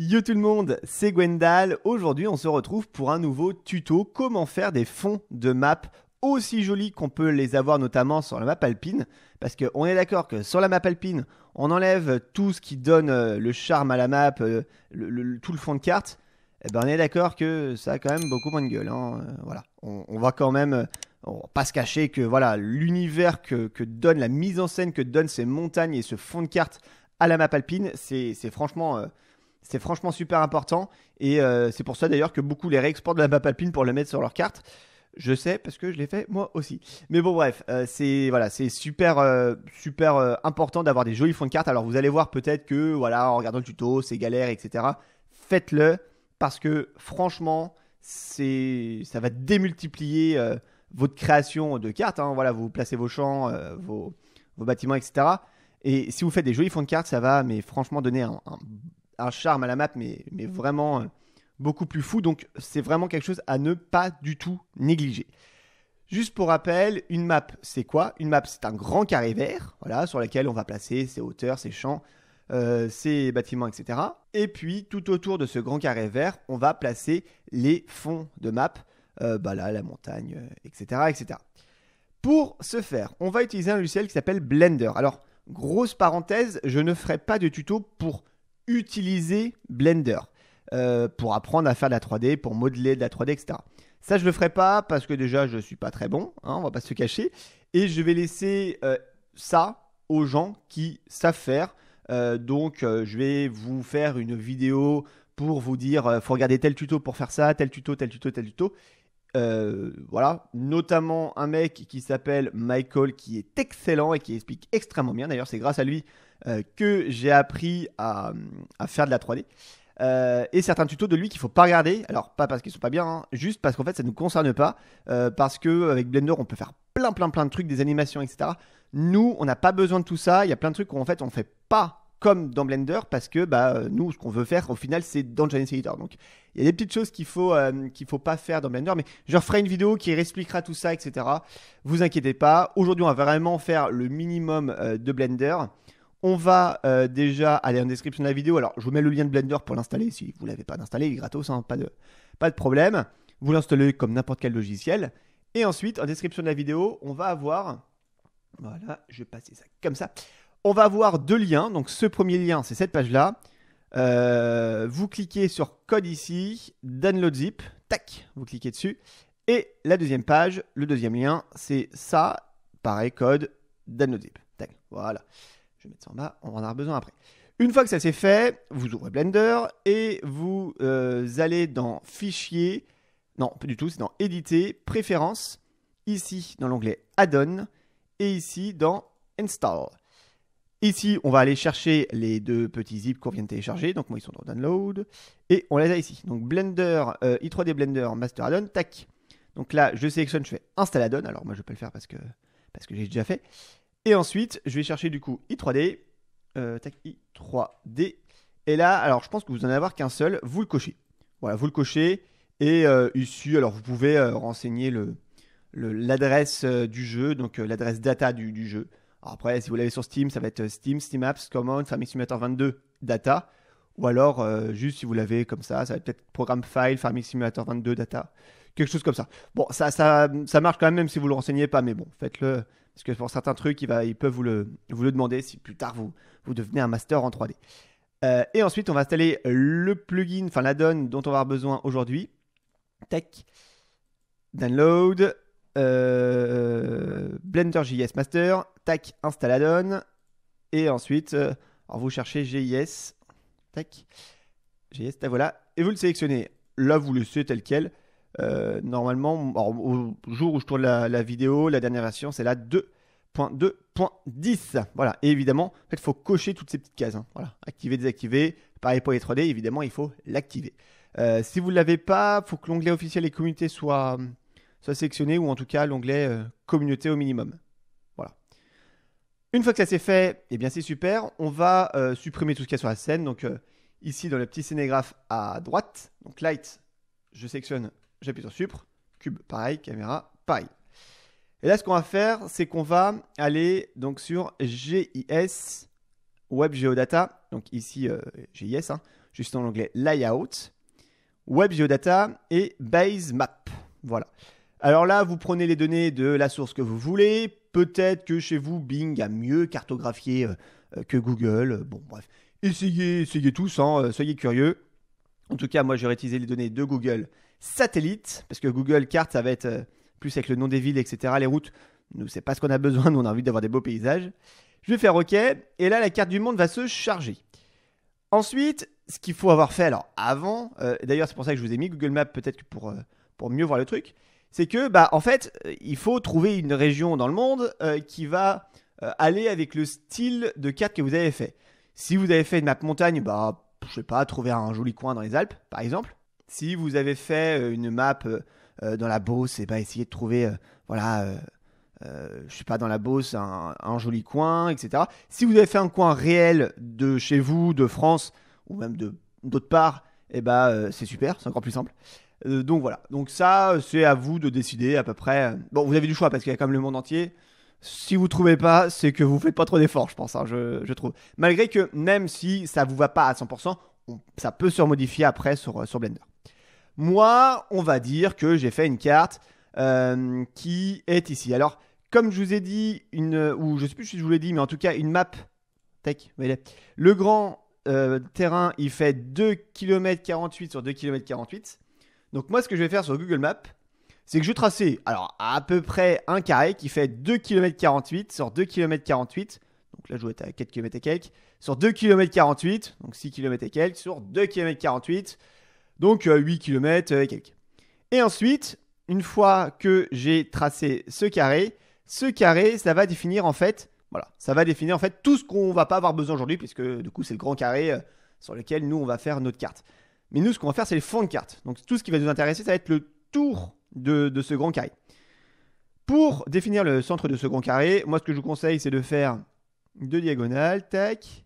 Yo tout le monde, c'est Gwendal. Aujourd'hui, on se retrouve pour un nouveau tuto comment faire des fonds de map aussi jolis qu'on peut les avoir notamment sur la map alpine. Parce qu'on est d'accord que sur la map alpine, on enlève tout ce qui donne euh, le charme à la map, euh, tout le fond de carte. Et eh ben on est d'accord que ça a quand même beaucoup moins de gueule. Hein. Euh, voilà, on, va quand même pas se cacher que voilà l'univers que, que donne la mise en scène que donnent ces montagnes et ce fond de carte à la map alpine, c'est franchement c'est franchement super important. Et euh, c'est pour ça d'ailleurs que beaucoup les réexportent de la map alpine pour le mettre sur leur carte. Je sais parce que je l'ai fait moi aussi. Mais bon bref, euh, c'est voilà, c'est super euh, super important d'avoir des jolis fonds de cartes. Alors vous allez voir peut-être que voilà, en regardant le tuto, c'est galère, etc. Faites-le parce que franchement, c'est ça va démultiplier votre création de cartes. Hein. Voilà, vous placez vos champs, vos, bâtiments, etc. Et si vous faites des jolis fonds de cartes, ça va, mais franchement, donner un charme à la map, mais, mais mm. vraiment euh, beaucoup plus fou. Donc c'est vraiment quelque chose à ne pas du tout négliger. Juste pour rappel, une map, c'est quoi Une map, c'est un grand carré vert, voilà, sur lequel on va placer ses hauteurs, ses champs, euh, ses bâtiments, etc. Et puis, tout autour de ce grand carré vert, on va placer les fonds de map, euh, bah là, la montagne, etc., euh, etc. Pour ce faire, on va utiliser un logiciel qui s'appelle Blender. Alors, grosse parenthèse, je ne ferai pas de tuto pour utiliser Blender euh, pour apprendre à faire de la 3D, pour modeler de la 3D, etc. Ça, je le ferai pas parce que déjà, je ne suis pas très bon, hein, on va pas se cacher. Et je vais laisser euh, ça aux gens qui savent faire. Euh, donc, je vais vous faire une vidéo pour vous dire, faut regarder tel tuto pour faire ça, tel tuto, tel tuto, tel tuto. voilà, notamment un mec qui s'appelle Michael qui est excellent et qui explique extrêmement bien. D'ailleurs, c'est grâce à lui euh, que j'ai appris à, faire de la 3D. Euh, et certains tutos de lui qu'il faut pas regarder. Alors pas parce qu'ils sont pas bien, hein, juste parce qu'en fait ça nous concerne pas, euh, parce que avec Blender on peut faire plein plein plein de trucs, des animations, etc. Nous on n'a pas besoin de tout ça. Il y a plein de trucs qu'on fait on fait pas comme dans Blender parce que bah nous ce qu'on veut faire au final c'est dans Janus Editor. Donc il y a des petites choses qu'il faut qu'il faut pas faire dans Blender, mais je referai une vidéo qui expliquera tout ça, etc. Vous inquiétez pas. Aujourd'hui on va vraiment faire le minimum de Blender. On va euh, déjà aller en description de la vidéo. Alors, je vous mets le lien de Blender pour l'installer. Si vous ne l'avez pas installé, il est gratos, hein, pas, de, pas de problème. Vous l'installez comme n'importe quel logiciel. Et ensuite, en description de la vidéo, on va avoir... Voilà, je vais passer ça comme ça. On va avoir deux liens. Donc, ce premier lien, c'est cette page-là. Euh, vous cliquez sur code ici, download zip, tac, vous cliquez dessus. Et la deuxième page, le deuxième lien, c'est ça, pareil, code, download zip, tac, voilà. Je vais mettre ça en bas, on en a besoin après. Une fois que ça c'est fait, vous ouvrez Blender et vous euh, allez dans Fichier, non pas du tout, c'est dans Éditer, Préférences, ici dans l'onglet Add-on et ici dans Install. Ici, on va aller chercher les deux petits zips qu'on vient de télécharger. Donc, moi, ils sont dans Download. Et on les a ici. Donc, Blender, euh, i3D Blender, Master Add-on, tac. Donc là, je sélectionne, je fais Install Add-on. Alors, moi, je peux le faire parce que, parce que j'ai déjà fait. Et ensuite, je vais chercher du coup i3D. Euh, i3D. Et là, alors je pense que vous n'en avez qu'un seul. Vous le cochez. Voilà, vous le cochez. Et euh, ici, alors vous pouvez euh, renseigner l'adresse le, du jeu, donc l'adresse data du, jeu. après, si vous l'avez sur Steam, ça va être Steam, Steam Apps, Command, Farming Simulator 22, Data. Ou alors, juste si vous l'avez comme ça, ça va être peut-être Programme File, Farming Simulator 22, Data. Quelque chose comme ça. Bon, ça, ça, ça marche quand même, même si vous ne le renseignez pas, mais bon, faites-le parce que pour certains trucs, ils peuvent vous le, demander si plus tard vous, devenez un master en 3D. Euh, et ensuite, on va installer le plugin, enfin l'addon dont on va avoir besoin aujourd'hui. Tac. Download. Euh, Blender GIS Master. Tac. Install addon. Et ensuite, euh, vous cherchez GIS. Tac. GIS, voilà. Et vous le sélectionnez. Là, vous le laissez tel quel. Euh, normalement, au jour où je tourne la, vidéo, la dernière version, c'est la 2.2.10. Voilà. Et évidemment, fait, il faut cocher toutes ces petites cases. Hein. Voilà. Activer, désactiver. Pareil pour les 3D, évidemment, il faut l'activer. Euh, si vous ne l'avez pas, il faut que l'onglet officiel et communauté soit, euh, soit sélectionné ou en tout cas l'onglet communauté au minimum. Voilà. Une fois que ça c'est fait, et eh bien c'est super. On va supprimer tout ce qu'il y a sur la scène. Donc ici dans le petit scénégraphe à droite, donc Light, je sélectionne j'appuie sur supre, cube, pareil, caméra, pareil. Et là, ce qu'on va faire, c'est qu'on va aller donc sur GIS, Web Geodata, donc ici euh, GIS, hein, juste en anglais Layout, Web Geodata et Base Map. Voilà. Alors là, vous prenez les données de la source que vous voulez. Peut-être que chez vous, Bing a mieux cartographié euh, euh, que Google. Bon, bref, essayez, essayez tous, hein, soyez curieux. En tout cas, moi, j'aurais utilisé les données de Google satellite, parce que Google Cartes, ça va être euh, plus avec le nom des villes, etc. Les routes, nous, c'est pas ce qu'on a besoin, nous, on a envie d'avoir des beaux paysages. Je vais faire OK, et là, la carte du monde va se charger. Ensuite, ce qu'il faut avoir fait, alors avant, euh, d'ailleurs, c'est pour ça que je vous ai mis Google Maps, peut-être pour, euh, pour mieux voir le truc, c'est que, bah, en fait, il faut trouver une région dans le monde qui va aller avec le style de carte que vous avez fait. Si vous avez fait une map montagne, bah, je sais pas, trouver un joli coin dans les Alpes, par exemple. Si vous avez fait euh, une map euh, euh, dans la Beauce, et eh ben, essayez de trouver, voilà, euh, je sais pas, dans la Beauce, un, joli coin, etc. Si vous avez fait un coin réel de chez vous, de France, ou même de d'autre part, et eh ben c'est super, c'est encore plus simple. donc voilà, donc ça, c'est à vous de décider à peu près. Bon, vous avez du choix parce qu'il y a quand même le monde entier. Si vous trouvez pas, c'est que vous faites pas trop d'efforts, je pense, hein, je, trouve. Malgré que même si ça vous va pas à 100%, ça peut se remodifier après sur, sur Blender. Moi, on va dire que j'ai fait une carte euh, qui est ici. Alors, comme je vous ai dit, une, ou je sais plus si je vous l'ai dit, mais en tout cas, une map tech. Le grand euh, terrain, il fait 2 km 48 sur 2 km 48. Donc, moi, ce que je vais faire sur Google Maps, c'est que je vais tracer alors, à peu près un carré qui fait 2 km 48 sur 2 km 48. Donc là, je vais être à 4 km Sur 2 km 48, donc 6 km et quelques, sur 2 km 48. Donc 8 euh, km euh, et quelques. Et ensuite, une fois que j'ai tracé ce carré, ce carré, ça va définir en fait, voilà, ça va définir en fait tout ce qu'on va pas avoir besoin aujourd'hui, puisque du coup c'est le grand carré euh, sur lequel nous on va faire notre carte. Mais nous, ce qu'on va faire, c'est le fonds de carte. Donc tout ce qui va nous intéresser, ça va être le tour de, de ce grand carré. Pour définir le centre de ce grand carré, moi ce que je vous conseille, c'est de faire deux diagonales, tac,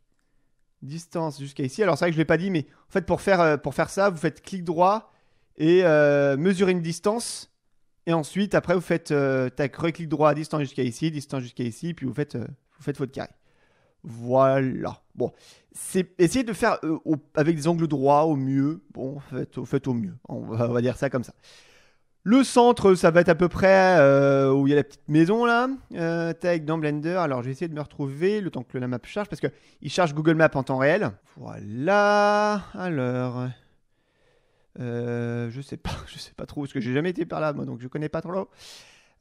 distance jusqu'à ici. Alors c'est vrai que je ne l'ai pas dit, mais en fait pour faire, euh, pour faire ça, vous faites clic droit et euh, mesurez une distance. Et ensuite, après, vous faites euh, tac, reclic droit, distance jusqu'à ici, distance jusqu'à ici, puis vous faites, euh, vous faites votre carré. Voilà. Bon, c'est essayer de faire avec des angles droits au mieux. Bon, faites, faites au mieux. on va dire ça comme ça. Le centre, ça va être à peu près euh, où il y a la petite maison là, euh, dans Blender. Alors, je vais essayer de me retrouver le temps que la map charge parce que il charge Google Maps en temps réel. Voilà. Alors, euh, je sais pas, je sais pas trop parce que j'ai jamais été par là moi, donc je connais pas trop.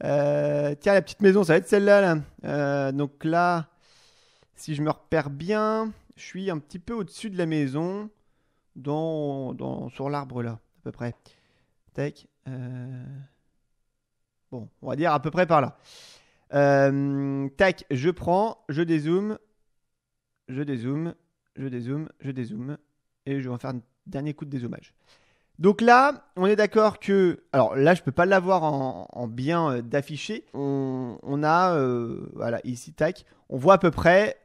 Euh, tiens, la petite maison, ça va être celle-là. Là. donc là, si je me repère bien, je suis un petit peu au-dessus de la maison, dans, dans sur l'arbre là, à peu près. Tac. Euh, bon, on va dire à peu près par là. Euh, tac, je prends, je dézoome, je dézoome, je dézoome, je dézoome. Et je vais en faire un dernier coup de dézoomage. Donc là, on est d'accord que... Alors là, je ne peux pas l'avoir en, bien euh, d'afficher. d'affiché. On, a... voilà, ici, tac. On voit à peu près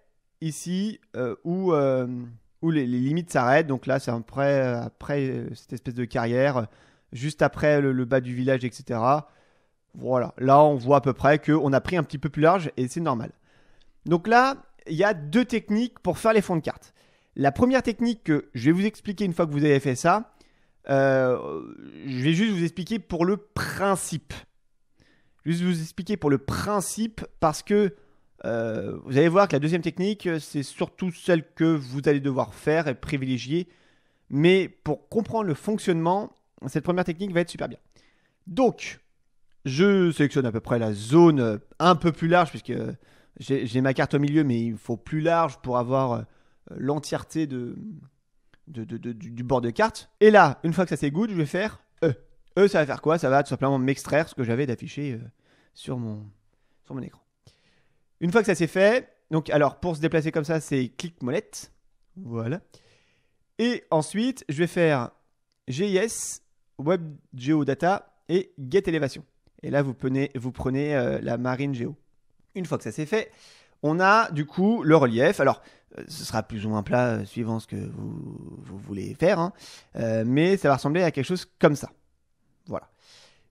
ici où, où les, limites s'arrêtent. Donc là, c'est après, après cette espèce de carrière juste après le, bas du village, etc. Voilà, là on voit à peu près qu'on a pris un petit peu plus large et c'est normal. Donc là, il y a deux techniques pour faire les fonds de cartes. La première technique que je vais vous expliquer une fois que vous avez fait ça, euh, je vais juste vous expliquer pour le principe. Juste vous expliquer pour le principe parce que euh, vous allez voir que la deuxième technique, c'est surtout celle que vous allez devoir faire et privilégier. Mais pour comprendre le fonctionnement, cette première technique va être super bien. Donc, je sélectionne à peu près la zone un peu plus large, puisque euh, j'ai ma carte au milieu, mais il faut plus large pour avoir euh, l'entièreté de, du bord de carte. Et là, une fois que ça good, je vais faire E. E, ça va faire quoi Ça va tout simplement m'extraire ce que j'avais d'afficher euh, sur mon, sur mon écran. Une fois que ça s'est fait, donc alors pour se déplacer comme ça, c'est clic molette. Voilà. Et ensuite, je vais faire GIS Web Geodata et Get Elevation. Et là, vous prenez, vous prenez euh, la Marine Geo. Une fois que ça c'est fait, on a du coup le relief. Alors, euh, ce sera plus ou moins plat euh, suivant ce que vous, voulez faire, hein. mais ça va ressembler à quelque chose comme ça. Voilà.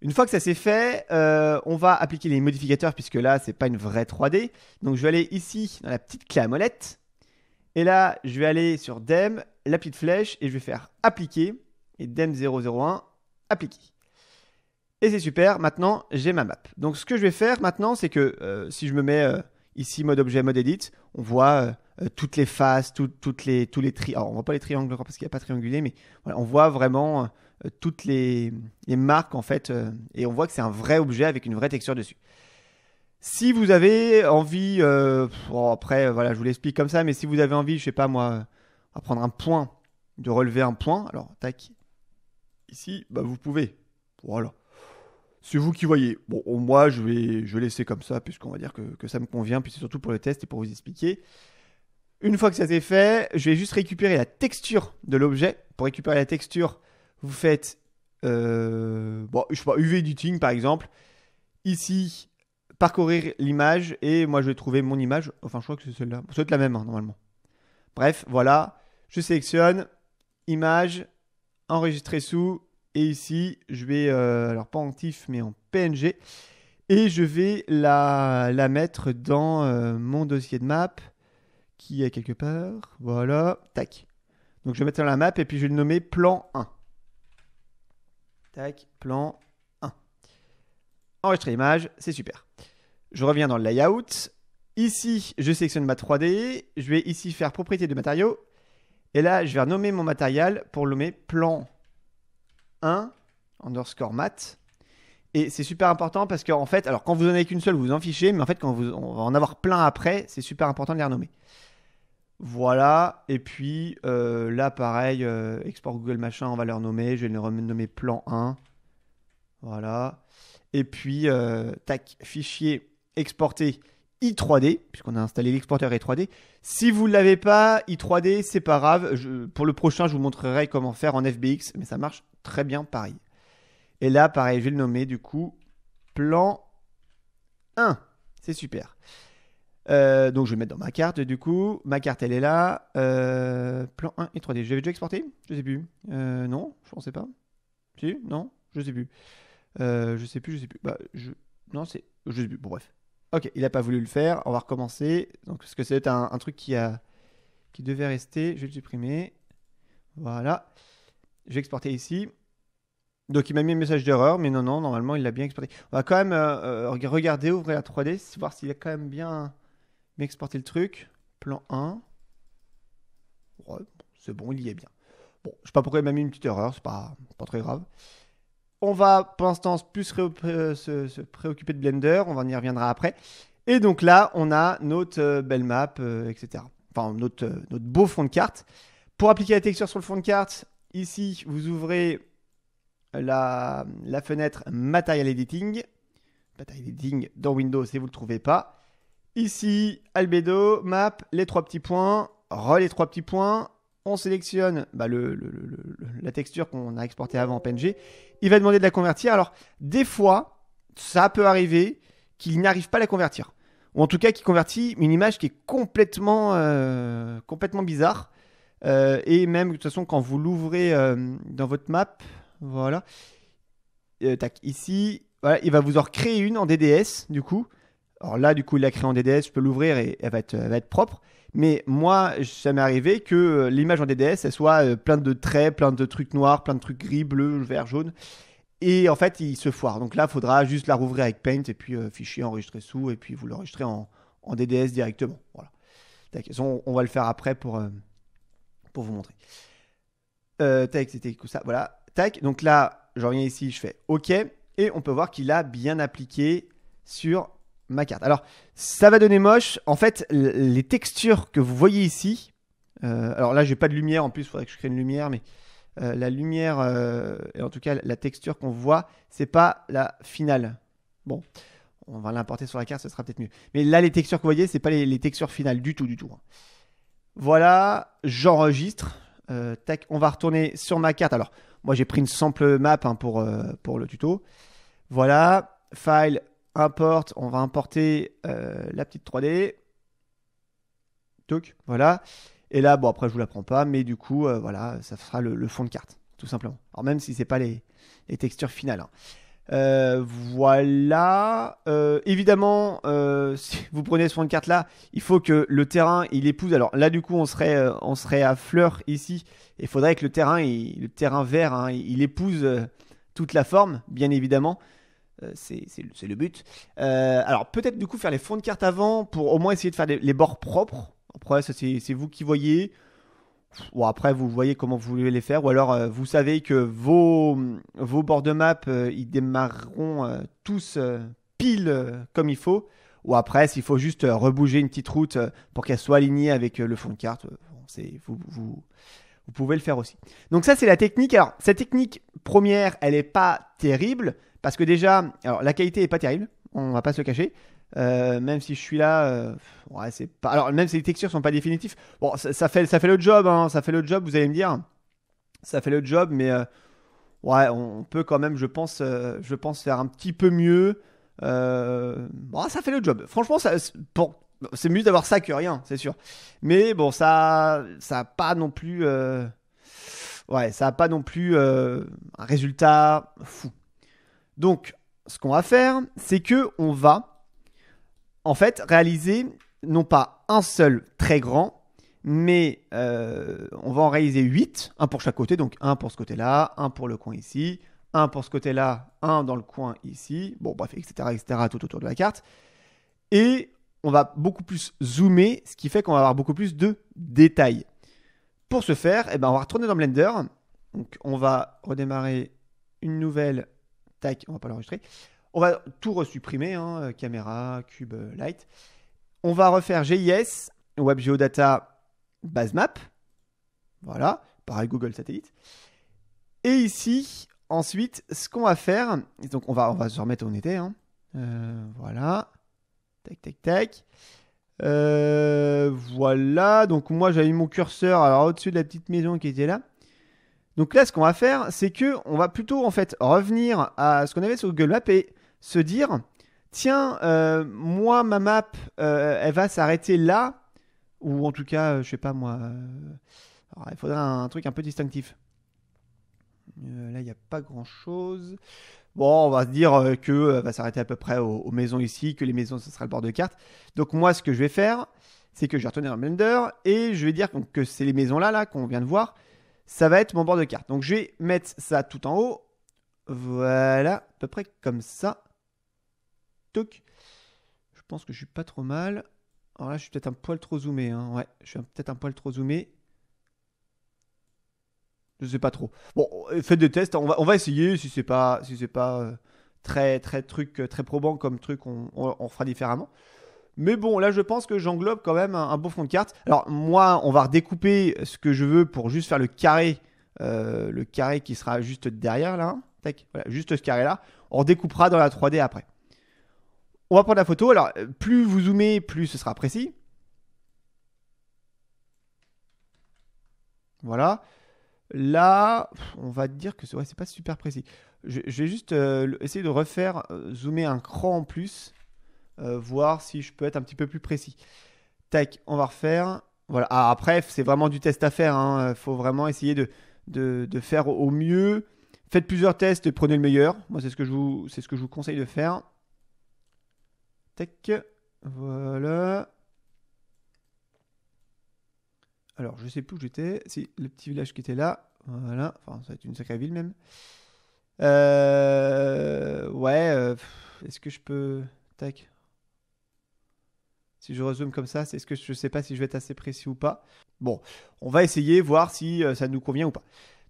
Une fois que ça c'est fait, on va appliquer les modificateurs puisque là c'est pas une vraie 3D. Donc je vais aller ici dans la petite clé à molette et là je vais aller sur DEM, la petite flèche et je vais faire appliquer et DEM 001 appliqué. Et c'est super, maintenant j'ai ma map. Donc ce que je vais faire maintenant, c'est que euh, si je me mets euh, ici mode objet, mode edit, on voit euh, toutes les faces, toutes les, tous les triangles. Alors on voit pas les triangles parce qu'il n'y a pas triangulé, mais on voit vraiment toutes les, les, marques en fait, et on voit que c'est un vrai objet avec une vraie texture dessus. Si vous avez envie, après voilà, je vous l'explique comme ça, mais si vous avez envie, je sais pas moi, à prendre un point, de relever un point, alors tac, Ici, bah, vous pouvez. Voilà. C'est vous qui voyez. Bon, moi, je vais, je laisser comme ça, puisqu'on va dire que, ça me convient, puis c'est surtout pour le test et pour vous expliquer. Une fois que ça c'est fait, je vais juste récupérer la texture de l'objet. Pour récupérer la texture, vous faites euh, bon, je sais pas, UV editing par exemple. Ici, parcourir l'image et moi je vais trouver mon image. Enfin, je crois que c'est celle-là. Ça doit être la même hein, normalement. Bref, voilà. Je sélectionne image, enregistrer sous. Et ici, je vais, euh, alors pas en TIFF, mais en PNG. Et je vais la, la mettre dans euh, mon dossier de map, qui est quelque part. Voilà, tac. Donc je vais mettre dans la map et puis je vais le nommer plan 1. Tac, plan 1. Enregistrer image, c'est super. Je reviens dans le layout. Ici, je sélectionne ma 3D. Je vais ici faire propriété de matériaux. Et là, je vais renommer mon matériel pour le nommer plan 1 underscore mat. Et c'est super important parce qu'en fait, alors quand vous en avez qu'une seule, vous vous en fichez, mais en fait, quand vous, on va en avoir plein après, c'est super important de les renommer. Voilà, et puis euh, là, pareil, euh, export Google machin, on va les renommer. Je vais les renommer plan 1. Voilà. Et puis, euh, tac, fichier exporté i3D, puisqu'on a installé l'exporteur i3D. Si vous ne l'avez pas, i3D, c'est pas grave. pour le prochain, je vous montrerai comment faire en FBX, mais ça marche très bien pareil. Et là, pareil, je vais le nommer du coup plan 1. C'est super. Euh, donc je vais mettre dans ma carte du coup. Ma carte elle est là. Euh, plan 1 et 3D. J'avais déjà exporté Je sais plus. Euh, non, je ne pensais pas. Si Non, je sais plus. je sais plus, je sais plus. Bah, je... Non, c'est... Je sais plus. Bon, bref. Ok, il n'a pas voulu le faire. On va recommencer. Donc, parce que c'est un, truc qui, a, qui devait rester. Je vais le supprimer. Voilà. Je vais exporter ici. Donc, il m'a mis un message d'erreur, mais non, non, normalement, il l'a bien exporté. On va quand même euh, euh, regarder, ouvrir la 3D, voir s'il a quand même bien, bien exporté le truc. Plan 1. Ouais, c'est bon, il y est bien. Bon, je sais pas pourquoi il m'a mis une petite erreur, c'est pas, pas très grave. On va pour l'instant plus se, euh, préoccuper de Blender, on y reviendra après. Et donc là, on a notre euh, belle map, euh, etc. Enfin, notre, beau fond de carte. Pour appliquer la texture sur le fond de carte, ici, vous ouvrez la, la fenêtre Material Editing. Material Editing dans Windows, si vous ne le trouvez pas. Ici, Albedo, Map, les trois petits points, Re les trois petits points, on sélectionne bah, le, la texture qu'on a exportée avant en PNG. Il va demander de la convertir. Alors, des fois, ça peut arriver qu'il n'arrive pas à la convertir. Ou en tout cas, qu'il convertit une image qui est complètement, euh, complètement bizarre. Euh, et même, de toute façon, quand vous l'ouvrez euh, dans votre map, voilà. tac, ici, il va vous en créer une en DDS, du coup. Alors là, du coup, il l'a créé en DDS, je peux l'ouvrir et elle va être propre. Mais moi, ça m'est arrivé que euh, l'image en DDS, elle soit euh, plein de traits, plein de trucs noirs, plein de trucs gris, bleu, vert, jaune. Et en fait, il se foire. Donc là, il faudra juste la rouvrir avec Paint et puis euh, fichier enregistrer sous et puis vous l'enregistrez en, DDS directement. Voilà. On, on, va le faire après pour, pour vous montrer. tac, c'était ça. Voilà. Tac. Donc là, j'en reviens ici, je fais OK. Et on peut voir qu'il a bien appliqué sur ma carte. Alors, ça va donner moche. En fait, les textures que vous voyez ici, euh, alors là, j'ai pas de lumière en plus, il faudrait que je crée une lumière, mais euh, la lumière, euh, et en tout cas la texture qu'on voit, c'est pas la finale. Bon, on va l'importer sur la carte, ce sera peut-être mieux. Mais là, les textures que vous voyez, c'est pas les, textures finales du tout, du tout. Hein. Voilà, j'enregistre. tac, on va retourner sur ma carte. Alors, moi j'ai pris une sample map hein, pour, pour le tuto. Voilà, file, importe, on va importer euh, la petite 3D. Toc, voilà. Et là, bon, après, je vous la prends pas, mais du coup, euh, voilà, ça fera le, fond de carte, tout simplement. Alors, même si c'est pas les, textures finales. Hein. Euh, voilà. évidemment, si vous prenez ce fond de carte là, il faut que le terrain il épouse. Alors là, du coup, on serait, on serait à fleur ici. Il faudrait que le terrain, le terrain vert, hein, il, épouse toute la forme, bien évidemment. Euh, c'est le but. Euh, alors peut-être du coup faire les fonds de carte avant pour au moins essayer de faire les, bords propres. Après, c'est vous qui voyez. Ou après, vous voyez comment vous voulez les faire. Ou alors, euh, vous savez que vos, vos bords de map, ils démarreront tous pile comme il faut. Ou après, s'il faut juste rebouger une petite route pour qu'elle soit alignée avec le fond de carte, vous, vous, vous pouvez le faire aussi. Donc ça, c'est la technique. Alors, cette technique première, elle n'est pas terrible. Parce que déjà, alors la qualité est pas terrible, on va pas se cacher. Euh, même si je suis là, euh, ouais, c'est pas. Alors même si les textures sont pas définitives, bon, ça, fait ça fait le job, hein, ça fait le job. Vous allez me dire, ça fait le job, mais euh, ouais, on peut quand même, je pense, je pense faire un petit peu mieux. ça fait le job. Franchement, c'est mieux d'avoir ça que rien, c'est sûr. Mais bon, ça, ça pas non plus, ouais, ça a pas non plus un résultat fou. Donc, ce qu'on va faire, c'est que on va en fait réaliser non pas un seul très grand, mais euh, on va en réaliser 8, un pour chaque côté, donc un pour ce côté-là, un pour le coin ici, un pour ce côté-là, un dans le coin ici, bon bref, etc., etc., tout autour de la carte. Et on va beaucoup plus zoomer, ce qui fait qu'on va avoir beaucoup plus de détails. Pour ce faire, eh ben, on va retourner dans Blender. Donc on va redémarrer une nouvelle on va pas l'enregistrer. On va tout resupprimer, hein, caméra, cube, euh, light. On va refaire GIS, Web Geodata, base map. Voilà, pareil Google Satellite. Et ici, ensuite, ce qu'on va faire, donc on va, se remettre où on était. voilà, tac, tac, tac. Euh, voilà, donc moi j'avais mon curseur alors au-dessus de la petite maison qui était là. Donc là, ce qu'on va faire, c'est que on va plutôt en fait revenir à ce qu'on avait sur Google Maps et se dire, tiens, euh, moi, ma map, euh, elle va s'arrêter là, ou en tout cas, euh, je sais pas moi. il faudrait un, truc un peu distinctif. là, il n'y a pas grand-chose. Bon, on va se dire que va s'arrêter à peu près aux, maisons ici, que les maisons, ce sera le bord de carte. Donc moi, ce que je vais faire, c'est que je vais retourner dans Blender et je vais dire que c'est les maisons là, là qu'on vient de voir ça va être mon bord de carte. Donc je vais mettre ça tout en haut. Voilà, à peu près comme ça. Toc. Je pense que je suis pas trop mal. Alors là, je suis peut-être un poil trop zoomé. Hein. Ouais, je suis peut-être un poil trop zoomé. Je sais pas trop. Bon, euh, faites des tests. Hein. On va, essayer. Si c'est pas, si c'est pas euh, très, très truc, euh, très probant comme truc, on, on, on fera différemment. Mais bon, là, je pense que j'englobe quand même un, beau fond de carte. Alors, moi, on va redécouper ce que je veux pour juste faire le carré, euh, le carré qui sera juste derrière là. Hein. Tac, voilà, juste ce carré-là. On redécoupera dans la 3D après. On va prendre la photo. Alors, euh, plus vous zoomez, plus ce sera précis. Voilà. Là, on va dire que ce n'est pas super précis. Je, vais juste euh, essayer de refaire, zoomer un cran en plus. Euh, voir si je peux être un petit peu plus précis. Tac, on va refaire. Voilà. Ah, après, c'est vraiment du test à faire. Il hein. faut vraiment essayer de, faire au mieux. Faites plusieurs tests, et prenez le meilleur. Moi, c'est ce que je vous, c'est ce que je vous conseille de faire. Tac, voilà. Alors, je sais plus où j'étais. C'est le petit village qui était là. Voilà. Enfin, ça va être une sacrée ville même. Euh, ouais. Euh, est-ce que je peux. Tac. Si je résume comme ça, c'est ce que je ne sais pas si je vais être assez précis ou pas. Bon, on va essayer, voir si euh, ça nous convient ou pas.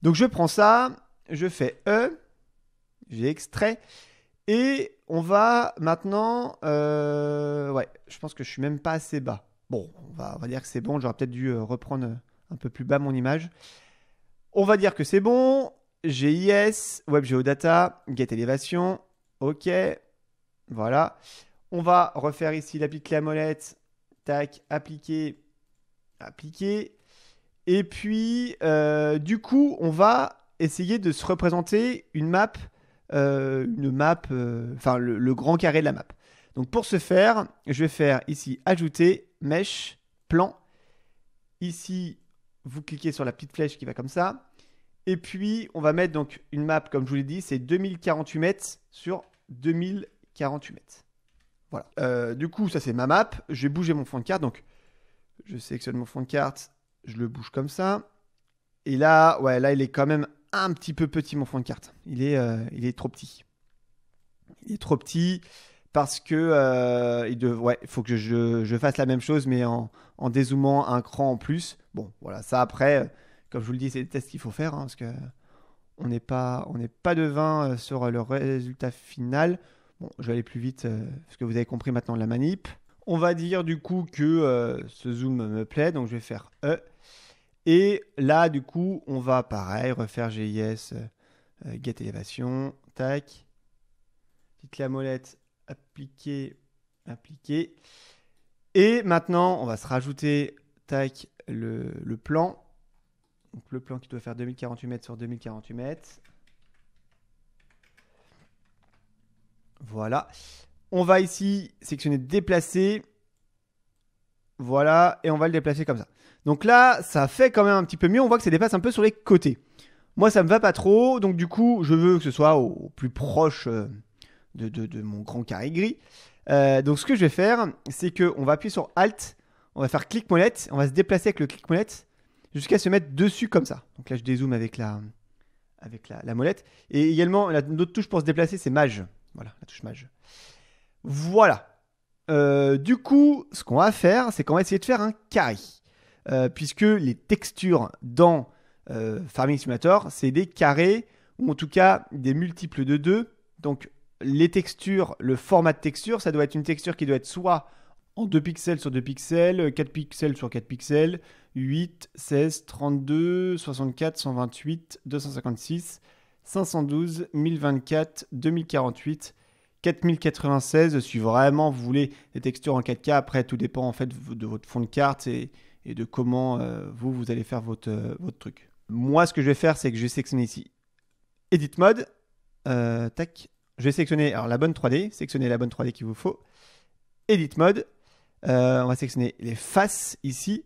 Donc je prends ça, je fais E, j'ai extrait, et on va maintenant... Euh, ouais, je pense que je suis même pas assez bas. Bon, on va, dire que c'est bon, j'aurais peut-être dû euh, reprendre un peu plus bas mon image. On va dire que c'est bon, GIS, Web Geodata, Get Elevation, OK, voilà. On va refaire ici clé la molette. Tac, appliquer, appliquer. Et puis, euh, du coup, on va essayer de se représenter une map, euh, une map, euh, enfin le, grand carré de la map. Donc pour ce faire, je vais faire ici ajouter, mesh, plan. Ici, vous cliquez sur la petite flèche qui va comme ça. Et puis, on va mettre donc une map, comme je vous l'ai dit, c'est 2048 mètres sur 2048 mètres. Voilà. Euh, du coup, ça c'est ma map. Je vais bouger mon fond de carte. Donc, je sélectionne mon fond de carte. Je le bouge comme ça. Et là, ouais, là, il est quand même un petit peu petit, mon fond de carte. Il est, euh, il est trop petit. Il est trop petit parce que euh, il faut que je, fasse la même chose, mais en, en, dézoomant un cran en plus. Bon, voilà, ça après, comme je vous le dis, c'est des tests qu'il faut faire, hein, parce que on n'est pas, on n'est pas devin sur le résultat final. Bon, je vais aller plus vite, euh, parce que vous avez compris maintenant la manip. On va dire du coup que euh, ce zoom me plaît, donc je vais faire E. Et là, du coup, on va pareil, refaire GIS, euh, get élévation, tac. Petite la molette, appliquer, appliquer. Et maintenant, on va se rajouter, tac, le, le plan. Donc, le plan qui doit faire 2048 mètres sur 2048 mètres. Voilà. On va ici sélectionner déplacer. Voilà, et on va le déplacer comme ça. Donc là, ça fait quand même un petit peu mieux. On voit que ça dépasse un peu sur les côtés. Moi, ça me va pas trop. Donc du coup, je veux que ce soit au, plus proche euh, de, mon grand carré gris. Euh, donc ce que je vais faire, c'est qu'on va appuyer sur Alt. On va faire clic molette. On va se déplacer avec le clic molette jusqu'à se mettre dessus comme ça. Donc là, je dézoome avec la, avec la, molette. Et également, notre touche pour se déplacer, c'est Maj. Voilà, la touche mage. Voilà. Euh, du coup, ce qu'on va faire, c'est qu'on va essayer de faire un carré. Euh, puisque les textures dans euh, Farming Simulator, c'est des carrés, ou en tout cas des multiples de 2. Donc les textures, le format de texture, ça doit être une texture qui doit être soit en 2 pixels sur 2 pixels, 4 pixels sur 4 pixels, 8, 16, 32, 64, 128, 256, 512 1024 2048 4096 si vraiment vous voulez des textures en 4K. Après, tout dépend en fait de votre fond de carte et, de comment euh, vous, vous allez faire votre, euh, votre truc. Moi, ce que je vais faire, c'est que je vais sélectionner ici Edit Mode. Euh, tac. Je vais sélectionner alors, la bonne 3D, sélectionner la bonne 3D qu'il vous faut. Edit Mode. on va sélectionner les faces ici.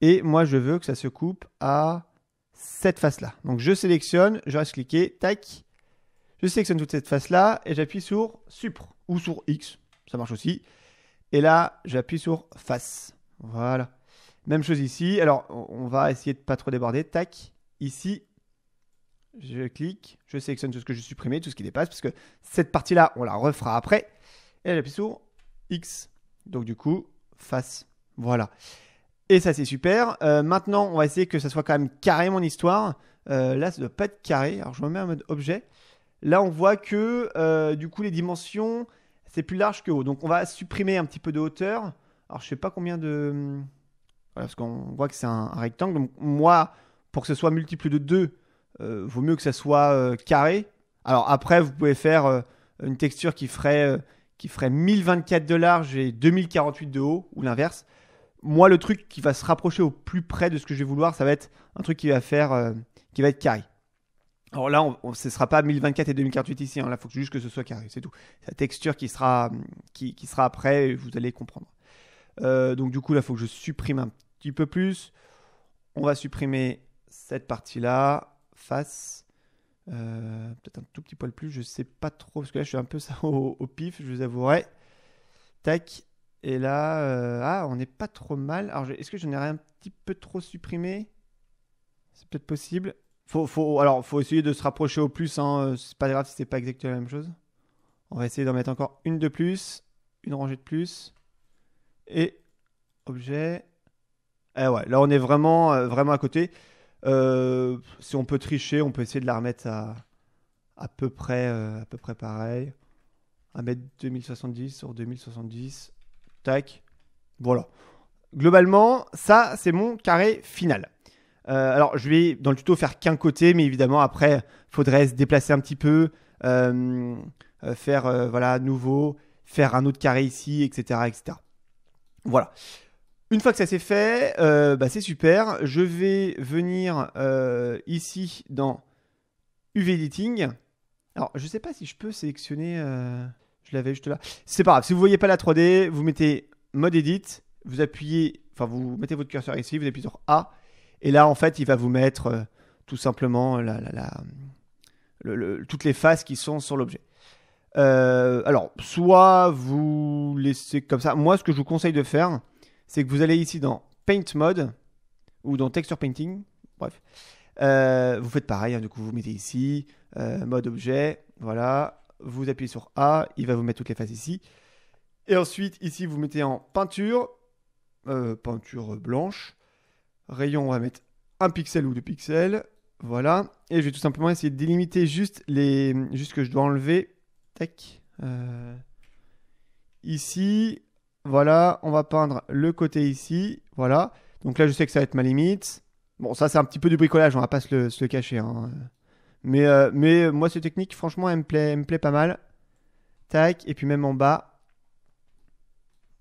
Et moi, je veux que ça se coupe à cette face-là. Donc je sélectionne, je reste cliqué, tac. Je sélectionne toute cette face-là et j'appuie sur Supre ou sur X, ça marche aussi. Et là, j'appuie sur Face. Voilà. Même chose ici. Alors, on va essayer de pas trop déborder. Tac. Ici, je clique, je sélectionne tout ce que j'ai supprimé, tout ce qui dépasse, parce que cette partie-là, on la refera après. Et j'appuie sur X. Donc, du coup, Face. Voilà. Et ça, c'est super. Euh, maintenant, on va essayer que ça soit quand même carré mon histoire. Euh, là, ça ne doit pas être carré. Alors, je me mets en mode objet. Là, on voit que euh, du coup, les dimensions, c'est plus large que haut. Donc, on va supprimer un petit peu de hauteur. Alors, je ne sais pas combien de. Hum, parce qu'on voit que c'est un, rectangle. Donc, moi, pour que ce soit multiple de 2, vaut mieux que ça soit carré. Alors, après, vous pouvez faire une texture qui ferait, qui ferait 1024 de large et 2048 de haut, ou l'inverse moi, le truc qui va se rapprocher au plus près de ce que je vais vouloir, ça va être un truc qui va faire, euh, qui va être carré. Alors là, on, ce ne sera pas 1024 et 2048 ici. Hein. là, il faut juste que ce soit carré, c'est tout. C'est la texture qui sera, qui, sera après, vous allez comprendre. Euh, donc du coup, là, il faut que je supprime un petit peu plus. On va supprimer cette partie-là, face. Euh, peut-être un tout petit poil plus, je ne sais pas trop, parce que là, je suis un peu ça au pif, je vous avouerai. Tac, et là, euh, ah, on n'est pas trop mal. Alors, est-ce que j'en ai un petit peu trop supprimé C'est peut-être possible. Faut, faut, alors, faut essayer de se rapprocher au plus. Hein. Euh, c'est pas grave si c'est pas exactement la même chose. On va essayer d'en mettre encore une de plus, une rangée de plus, et objet. Eh ouais, là, on est vraiment, euh, vraiment à côté. si on peut tricher, on peut essayer de la remettre à, à peu près, à peu près pareil. À mettre 2070 sur 2070. Tac. Voilà. Globalement, ça, c'est mon carré final. Euh, alors, je vais dans le tuto faire qu'un côté, mais évidemment, après, il faudrait se déplacer un petit peu, euh, euh, faire voilà nouveau, faire un autre carré ici, etc., etc. Voilà. Une fois que ça c'est fait, bah, c'est super. Je vais venir ici dans UV Editing. Alors, je ne sais pas si je peux sélectionner. Je l'avais juste là. C'est pas grave. Si vous voyez pas la 3D, vous mettez mode edit, vous appuyez, enfin vous mettez votre curseur ici, vous appuyez sur A, et là en fait il va vous mettre euh, tout simplement euh, la, toutes les faces qui sont sur l'objet. Euh, alors, soit vous laissez comme ça. Moi, ce que je vous conseille de faire, c'est que vous allez ici dans Paint Mode ou dans Texture Painting. Bref, vous faites pareil. Hein, du coup, vous mettez ici mode objet. Voilà, vous appuyez sur A, il va vous mettre toutes les faces ici. Et ensuite, ici, vous mettez en peinture, euh, peinture blanche. Rayon, on va mettre un pixel ou deux pixels. Voilà. Et je vais tout simplement essayer de délimiter juste les. Juste que je dois enlever. Tac. Euh, ici. Voilà. On va peindre le côté ici. Voilà. Donc là, je sais que ça va être ma limite. Bon, ça, c'est un petit peu du bricolage. On va pas se le, cacher. Hein. Mais, euh, euh, moi, cette technique, franchement, elle me plaît, me plaît pas mal. Tac, et puis même en bas.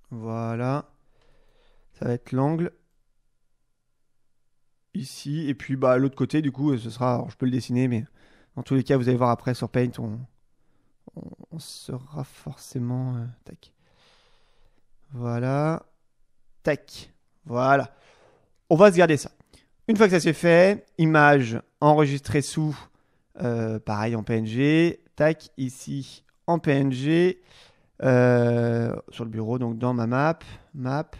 Voilà. Ça va être l'angle. Ici, et puis bah, l'autre côté, du coup, ce sera. je peux le dessiner, mais dans tous les cas, vous allez voir après sur Paint, on, sera forcément. Euh, tac. Voilà. Tac. Voilà. On va se garder ça. Une fois que ça c'est fait, image enregistrée sous euh, pareil en PNG. Tac, ici en PNG. Euh, sur le bureau, donc dans ma map. Map.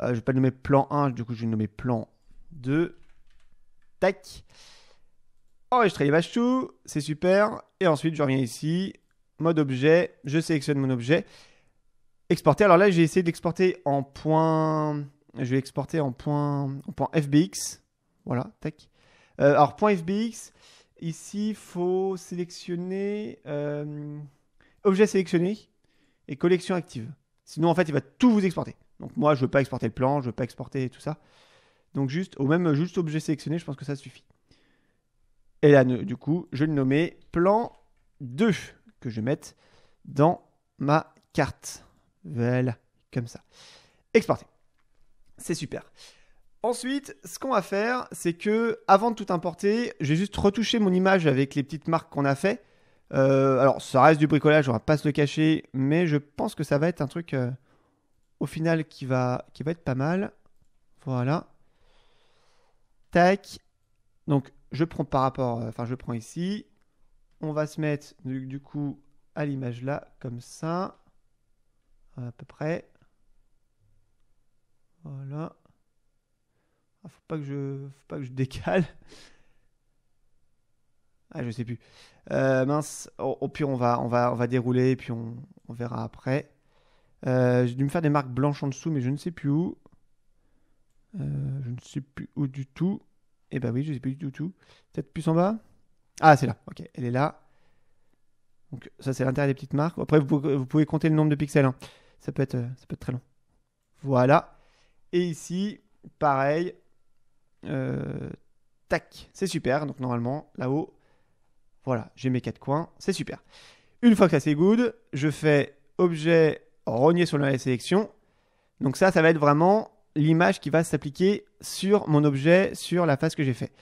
ne euh, je vais pas le nommer plan 1, du coup je vais nommer plan 2. Tac. Enregistrer les vaches tout, c'est super. Et ensuite je reviens ici, mode objet, je sélectionne mon objet. Exporter, alors là j'ai essayé d'exporter en point... Je vais exporter en point, en point FBX. Voilà, tac. alors point FBX, Ici, il faut sélectionner euh, objet sélectionné et collection active. Sinon, en fait, il va tout vous exporter. Donc moi, je ne veux pas exporter le plan, je ne veux pas exporter tout ça. Donc juste, au même juste objet sélectionné, je pense que ça suffit. Et là, du coup, je vais le nommer plan 2 que je vais mettre dans ma carte. Voilà, comme ça. Exporter. C'est super. Ensuite, ce qu'on va faire, c'est que avant de tout importer, j'ai juste retouché mon image avec les petites marques qu'on a fait. Euh, alors, ça reste du bricolage, on va pas se le cacher, mais je pense que ça va être un truc euh, au final qui va, qui va être pas mal. Voilà. Tac. Donc, je prends par rapport, euh, enfin, je prends ici. On va se mettre du, du coup à l'image là, comme ça, à peu près. Voilà. Ah, faut pas que je, faut pas que je décale. Ah, je sais plus. Euh, mince. Au on va, on va, va dérouler et puis on, verra après. Euh, j'ai dû me faire des marques blanches en dessous, mais je ne sais plus où. Euh, je ne sais plus où du tout. Eh ben oui, je ne sais plus du tout. Peut-être plus en bas. Ah, c'est là. Ok, elle est là. Donc ça, c'est l'intérêt des petites marques. Après, vous pouvez, compter le nombre de pixels. Hein. Ça peut être, ça peut être très long. Voilà. Et ici, pareil, euh, tac, c'est super. Donc normalement, là-haut, voilà, j'ai mes quatre coins, c'est super. Une fois que ça c'est good, je fais objet rogner sur la sélection. Donc ça, ça va être vraiment l'image qui va s'appliquer sur mon objet, sur la face que j'ai fait.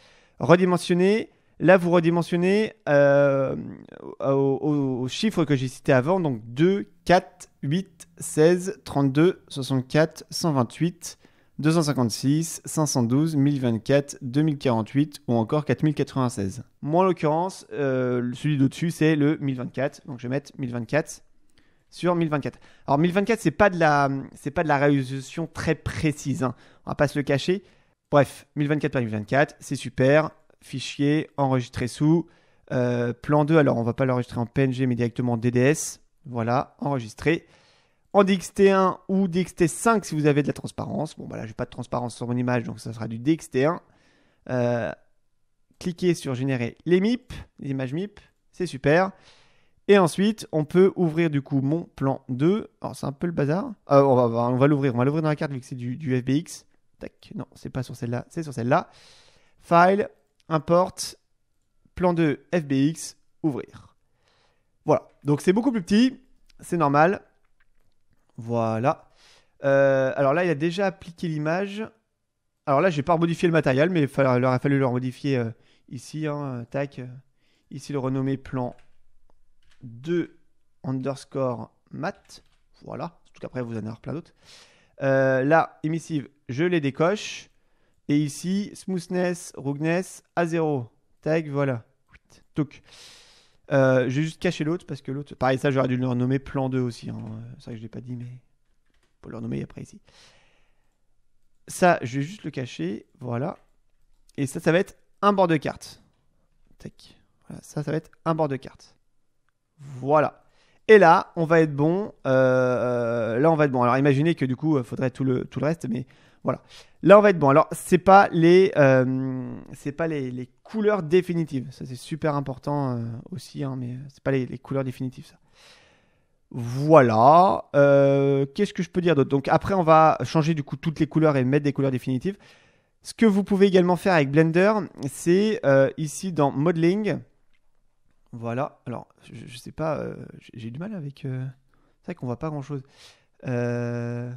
Redimensionner, là vous redimensionnez euh, au aux, chiffres que j'ai cités avant, donc 2, 4, 8, 16, 32, 64, 128. 256, 512, 1024, 2048 ou encore 4096. Moi en l'occurrence, euh, celui d'au-dessus c'est le 1024, donc je vais mettre 1024 sur 1024. Alors 1024 c'est pas de la c'est pas de la résolution très précise, On hein. on va pas se le cacher. Bref, 1024 par 1024, c'est super. Fichier enregistré sous euh, plan 2. Alors on ne va pas l'enregistrer en PNG mais directement en DDS. Voilà, enregistré en DXT1 ou DXT5 si vous avez de la transparence. Bon, bah là, j'ai pas de transparence sur mon image, donc ça sera du DXT1. Euh, cliquez sur générer les MIP, les images MIP, c'est super. Et ensuite, on peut ouvrir du coup mon plan 2. Alors, c'est un peu le bazar. Euh, on va, l'ouvrir, on va l'ouvrir dans la carte vu que c'est du, FBX. Tac, non, c'est pas sur celle-là, c'est sur celle-là. File, Importe, plan 2, FBX, ouvrir. Voilà, donc c'est beaucoup plus petit, c'est normal. Voilà. Euh, alors là, il a déjà appliqué l'image. Alors là, j'ai pas modifié le matériel, mais il, leur a fallu le modifier euh, ici. Hein, tac. Euh, ici, le renommé plan 2 underscore mat. Voilà. tout cas, après, vous en avez plein d'autres. là, émissive, je les décoche. Et ici, smoothness, roughness à 0. tag voilà. Toc. Euh, je vais juste caché l'autre parce que l'autre. Pareil, ça, j'aurais dû le renommer plan 2 aussi. Hein. Euh, c'est vrai que je l'ai pas dit, mais. pour le renommer après ici. Ça, je vais juste le cacher. Voilà. Et ça, ça va être un bord de carte. Tac. Voilà, ça, ça va être un bord de carte. Voilà. Et là, on va être bon. Euh, là, on va être bon. Alors, imaginez que du coup, il faudrait tout le, tout le reste, mais voilà. Là, on va être bon. Alors, c'est pas les, euh, pas les, couleurs définitives. Ça, c'est super important euh, aussi, hein, mais euh, c'est pas les, couleurs définitives. Ça. Voilà. Qu'est-ce que je peux dire d'autre Donc après, on va changer du coup toutes les couleurs et mettre des couleurs définitives. Ce que vous pouvez également faire avec Blender, c'est ici dans Modeling. Voilà. Alors, je, ne sais pas, j'ai du mal avec. C'est vrai qu'on voit pas grand-chose. Euh...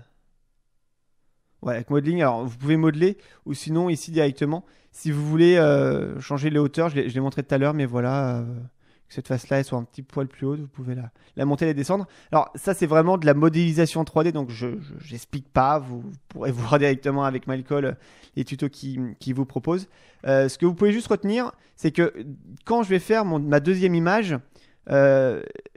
Ouais, avec modeling, alors vous pouvez modeler ou sinon ici directement. Si vous voulez euh, changer les hauteurs, je l'ai montré tout à l'heure, mais voilà, euh, que cette face-là soit un petit poil plus haute, vous pouvez la, la monter et la descendre. Alors ça, c'est vraiment de la modélisation 3D, donc je n'explique pas, vous pourrez voir directement avec Michael euh, les tutos qu'il qui vous propose. ce que vous pouvez juste retenir, c'est que quand je vais faire ma deuxième image,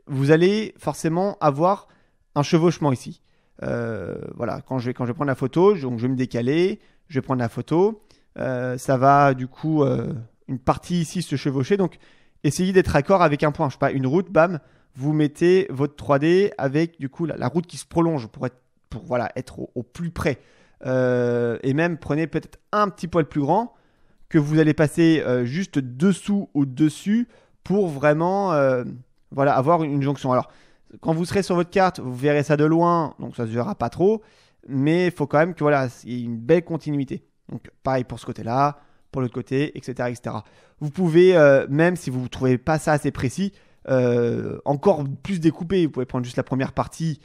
vous allez forcément avoir un chevauchement ici. Euh, voilà, quand je, vais, quand je prendre la photo, je, donc je vais me décaler, je vais prendre la photo. Euh, ça va du coup euh, une partie ici se chevaucher. Donc essayez d'être accord avec un point. Je sais pas, une route, bam, vous mettez votre 3D avec du coup la, route qui se prolonge pour être, pour, voilà, être au, plus près. et même prenez peut-être un petit poil plus grand que vous allez passer juste dessous au dessus pour vraiment voilà, avoir une jonction. Alors, quand vous serez sur votre carte, vous verrez ça de loin, donc ça ne se verra pas trop. Mais il faut quand même que voilà, il y ait une belle continuité. Donc pareil pour ce côté-là, pour l'autre côté, etc., etc. Vous pouvez, euh, même si vous ne trouvez pas ça assez précis, euh, encore plus découper. Vous pouvez prendre juste la première partie,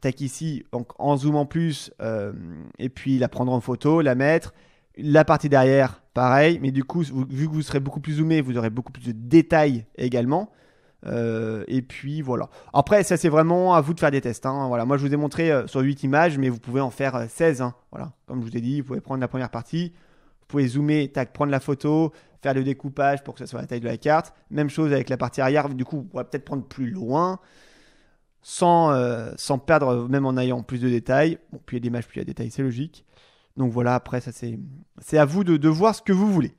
tac ici, donc en zoomant plus, euh, et puis la prendre en photo, la mettre. La partie derrière, pareil, mais du coup, vu que vous serez beaucoup plus zoomé, vous aurez beaucoup plus de détails également. Euh, et puis voilà. Après, ça c'est vraiment à vous de faire des tests. Hein. Voilà, moi je vous ai montré euh, sur 8 images, mais vous pouvez en faire 16. Euh, hein. Voilà, comme je vous ai dit, vous pouvez prendre la première partie, vous pouvez zoomer, tac, prendre la photo, faire le découpage pour que ça soit la taille de la carte. Même chose avec la partie arrière. Du coup, on va peut-être prendre plus loin, sans, sans perdre, même en ayant plus de détails. Bon, plus il y a d'images, plus il y a de détails, c'est logique. Donc voilà, après ça c'est c'est à vous de, de voir ce que vous voulez.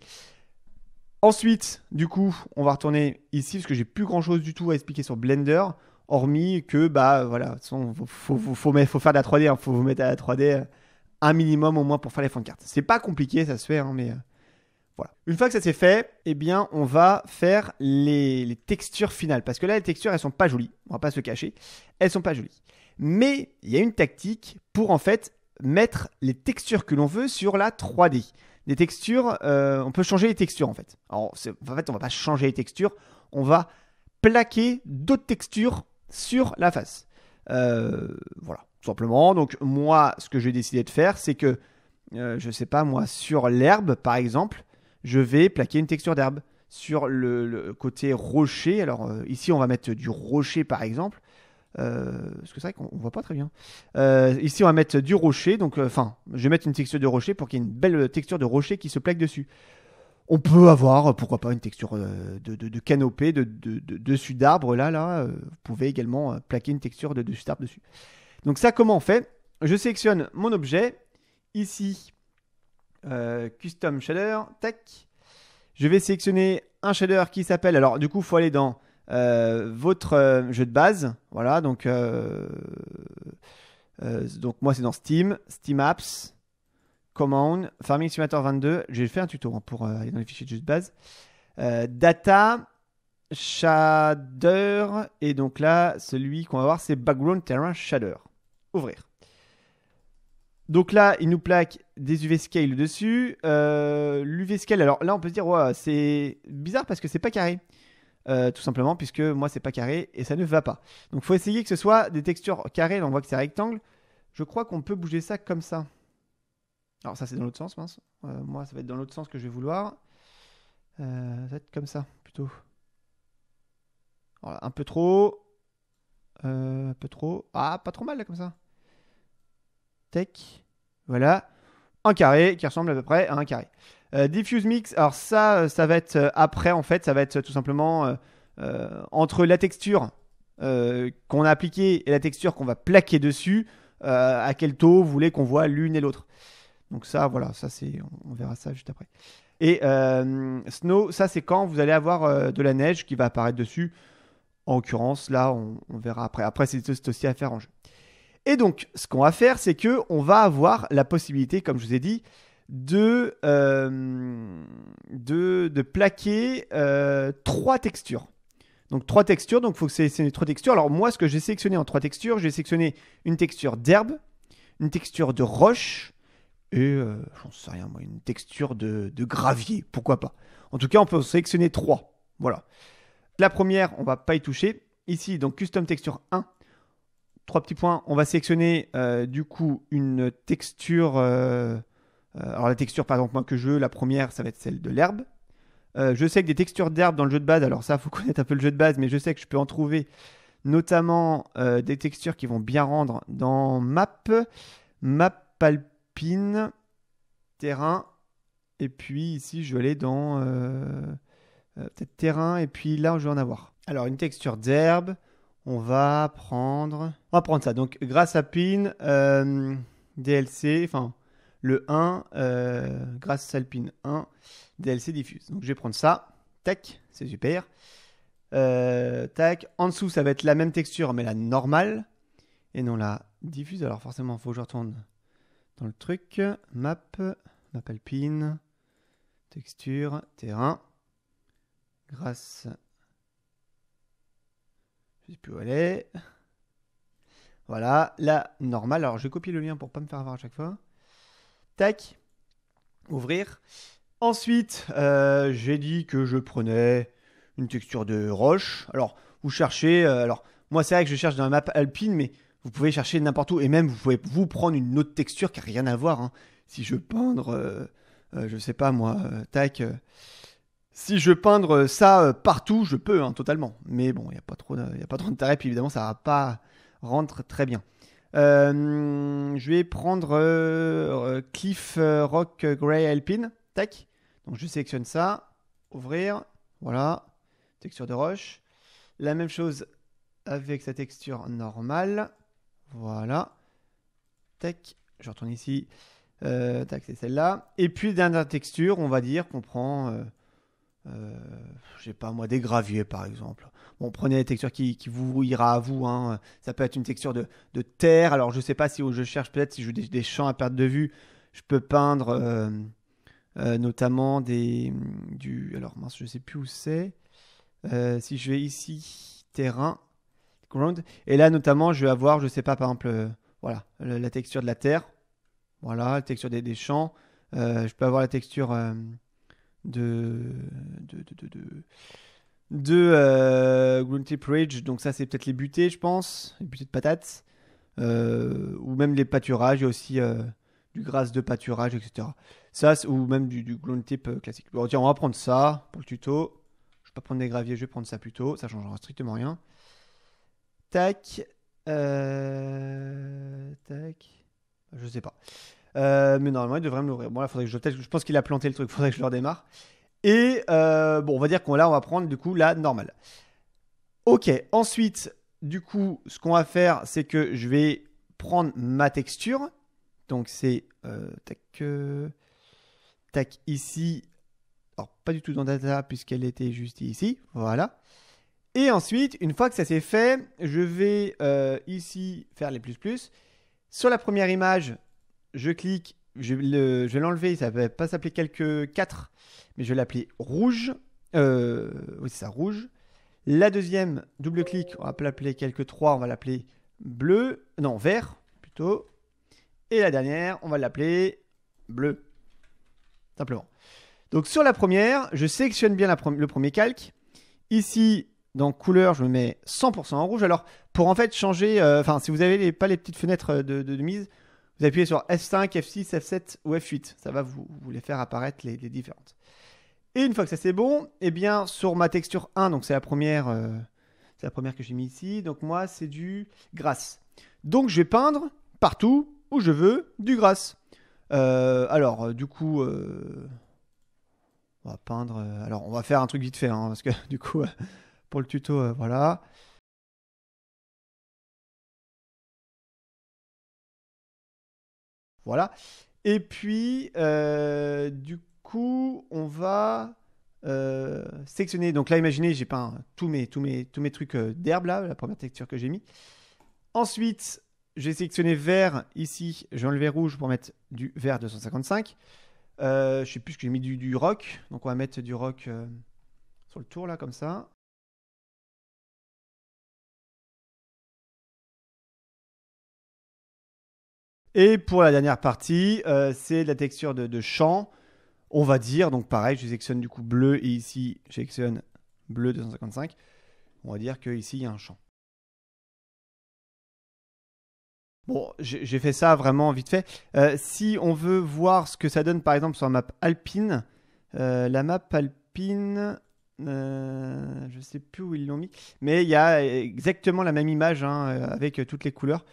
Ensuite, du coup, on va retourner ici parce que j'ai plus grand chose du tout à expliquer sur Blender, hormis que, bah voilà, il faut, faire de la 3D, il hein. faut vous mettre à la 3D euh, un minimum au moins pour faire les fonds de cartes. C'est pas compliqué, ça se fait, hein, mais euh, voilà. Une fois que ça c'est fait, eh bien, on va faire les, textures finales parce que là, les textures elles sont pas jolies, on va pas se cacher, elles sont pas jolies. Mais il y a une tactique pour en fait mettre les textures que l'on veut sur la 3D des textures, euh, on peut changer les textures en fait. en fait, on va pas changer les textures, on va plaquer d'autres textures sur la face. Euh, voilà, tout simplement. Donc moi, ce que j'ai décidé de faire, c'est que, euh, je sais pas moi, sur l'herbe par exemple, je vais plaquer une texture d'herbe. Sur le, côté rocher, alors ici on va mettre du rocher par exemple, ce euh, parce que c'est vrai qu'on voit pas très bien. Euh, ici, on va mettre du rocher. Donc, euh, enfin, je vais mettre une texture de rocher pour qu'il y ait une belle texture de rocher qui se plaque dessus. On peut avoir, pourquoi pas, une texture de, canopée, de, dessus d'arbre. Là, là, vous pouvez également plaquer une texture de dessus d'arbre dessus. Donc ça, comment on fait Je sélectionne mon objet. Ici, custom shader. Tac. Je vais sélectionner un shader qui s'appelle. Alors, du coup, il faut aller dans euh, votre euh, jeu de base, voilà, donc, euh, donc moi c'est dans Steam, Steam Apps, Command, Farming Simulator 22, j'ai fait un tuto hein, pour aller dans les fichiers de jeu de base, Data, Shader. Et donc là, celui qu'on va voir, c'est Background Terrain Shader. Ouvrir. Donc là, il nous plaque des UV scale dessus. L'UV scale, alors là, on peut se dire, c'est bizarre parce que c'est pas carré. Euh, tout simplement, puisque moi c'est pas carré et ça ne va pas. Donc faut essayer que ce soit des textures carrées, on voit que c'est rectangle. Je crois qu'on peut bouger ça comme ça. Alors ça c'est dans l'autre sens, mince. Euh, moi ça va être dans l'autre sens que je vais vouloir. Euh, ça va être comme ça plutôt. Voilà, un peu trop. un peu trop. Ah, pas trop mal là comme ça. Tech. Voilà. Un carré qui ressemble à peu près à un carré. Euh, Diffuse Mix, alors ça, euh, ça va être euh, après, en fait, ça va être tout simplement entre la texture qu'on a appliquée et la texture qu'on va plaquer dessus, à quel taux vous voulez qu'on voit l'une et l'autre. Donc ça, voilà, ça c'est, on verra ça juste après. Et snow, ça c'est quand vous allez avoir de la neige qui va apparaître dessus. En l'occurrence, là, on, verra après. Après, c'est aussi à faire en jeu. Et donc, ce qu'on va faire, c'est que on va avoir la possibilité, comme je vous ai dit, euh, de, de, plaquer euh, trois textures. Donc trois textures, donc il faut que sélectionner trois textures. Alors moi, ce que j'ai sélectionné en trois textures, j'ai sélectionné une texture d'herbe, une texture de roche, et euh, j'en sais rien moi, une texture de, gravier, pourquoi pas. En tout cas, on peut sélectionner trois. Voilà. La première, on va pas y toucher. Ici, donc custom texture 1, trois petits points, on va sélectionner du coup une texture euh, alors la texture par exemple que je veux, la première ça va être celle de l'herbe. Euh, je sais que des textures d'herbe dans le jeu de base, alors ça faut connaître un peu le jeu de base, mais je sais que je peux en trouver notamment euh, des textures qui vont bien rendre dans map, map alpine, terrain, et puis ici je vais aller dans peut-être terrain, et puis là je vais en avoir. Alors une texture d'herbe, on va prendre, on va prendre ça. Donc grâce à Pin, DLC, enfin le 1, euh, grâce Alpine 1, DLC diffuse. Donc je vais prendre ça, tac, c'est super. Euh, tac, en dessous ça va être la même texture mais la normale et non la diffuse. Alors forcément, il faut que je retourne dans le truc. Map, map alpine, texture, terrain. Grâce. Je sais plus où elle est. Voilà, la normale. Alors je vais copier le lien pour pas me faire avoir à chaque fois. Tac. Ouvrir. Ensuite, euh, j'ai dit que je prenais une texture de roche. Alors, vous cherchez. Euh, alors, moi, c'est vrai que je cherche dans la map alpine, mais vous pouvez chercher n'importe où. Et même, vous pouvez vous prendre une autre texture qui n'a rien à voir. Hein. Si je peindre, je euh, ne je sais pas moi, tac. si je peindre ça partout, je peux, hein, totalement. Mais bon, il n'y a pas trop d'intérêt. Puis évidemment, ça va pas rentrer très bien. Euh, je vais prendre euh, euh, Cliff Rock Grey Alpine. Tac. Donc je sélectionne ça. Ouvrir. Voilà. Texture de roche. La même chose avec sa texture normale. Voilà. Tac. Je retourne ici. c'est celle-là. Et puis, dernière texture, on va dire qu'on prend. Je euh, je sais pas moi, des graviers par exemple. Bon, prenez la texture qui, vous ira à vous. Hein. Ça peut être une texture de, terre. Alors je sais pas si je cherche peut-être si je des, des champs à perte de vue, je peux peindre euh, euh, notamment des du. Alors mince, je sais plus où c'est. si je vais ici terrain ground et là notamment je vais avoir je sais pas par exemple voilà la, texture de la terre voilà la texture des champs je peux avoir la texture de, de, de, de de euh, Tip Bridge. Donc ça, c'est peut-être les butées, je pense, les butées de patates, euh, ou même les pâturages. Il aussi euh, du gras de pâturage, etc. Ça, ou même du, du euh, classique. Bon, on va prendre ça pour le tuto. Je vais pas prendre des graviers, je vais prendre ça plutôt. Ça changera strictement rien. Tac. Euh, tac. Je sais pas. Euh, mais normalement, il devrait me l'ouvrir. Bon, là, faudrait que je, je pense qu'il a planté le truc, faudrait que je le redémarre. Et euh, bon, on va dire qu'on là, on va prendre du coup la normale. Ok, ensuite, du coup, ce qu'on va faire, c'est que je vais prendre ma texture. Donc c'est euh, tac, tac ici. Alors pas du tout dans data puisqu'elle était juste ici. Voilà. Et ensuite, une fois que ça s'est fait, je vais ici faire les plus plus. Sur la première image, je clique, je, vais l'enlever, ça ne va pas s'appeler quelque 4, mais je vais l'appeler rouge. Euh, oui, c'est ça, rouge. La deuxième, double clic, on va l'appeler quelque 3, on va l'appeler bleu, non, vert plutôt. Et la dernière, on va l'appeler bleu. Simplement. Donc sur la première, je sélectionne bien le premier calque. Ici, dans couleur, je me mets 100% en rouge. Alors, pour en fait changer, euh, enfin, si vous n'avez pas les petites fenêtres de mise, vous appuyez sur F5, F6, F7 ou F8. Ça va vous, les faire apparaître les, différentes. Et une fois que ça c'est bon, eh bien sur ma texture 1, donc c'est la première, euh, c'est la première que j'ai mis ici. Donc moi c'est du grasse. Donc je vais peindre partout où je veux du grasse. Euh, alors euh, du coup, on va peindre. alors on va faire un truc vite fait hein, parce que du coup pour le tuto, voilà. Voilà. Et puis, euh, du coup, on va sélectionner. Euh, sectionner. Donc là, imaginez, j'ai peint tous mes, tous mes, tous mes trucs euh, d'herbe, là, la première texture que j'ai mis. Ensuite, j'ai sélectionné vert ici. J'ai enlevé rouge pour mettre du vert 255. Je je sais plus ce que j'ai mis du, rock. Donc on va mettre du rock sur le tour, là, comme ça. Et pour la dernière partie, euh, c'est la texture de, champ, on va dire. Donc pareil, je sélectionne du coup bleu et ici, je sélectionne bleu 255. On va dire qu'ici, il y a un champ. Bon, j'ai fait ça vraiment vite fait. Euh, si on veut voir ce que ça donne, par exemple, sur la map alpine, euh, la map alpine, je ne sais plus où ils l'ont mis, mais il y a exactement la même image hein, avec toutes les couleurs.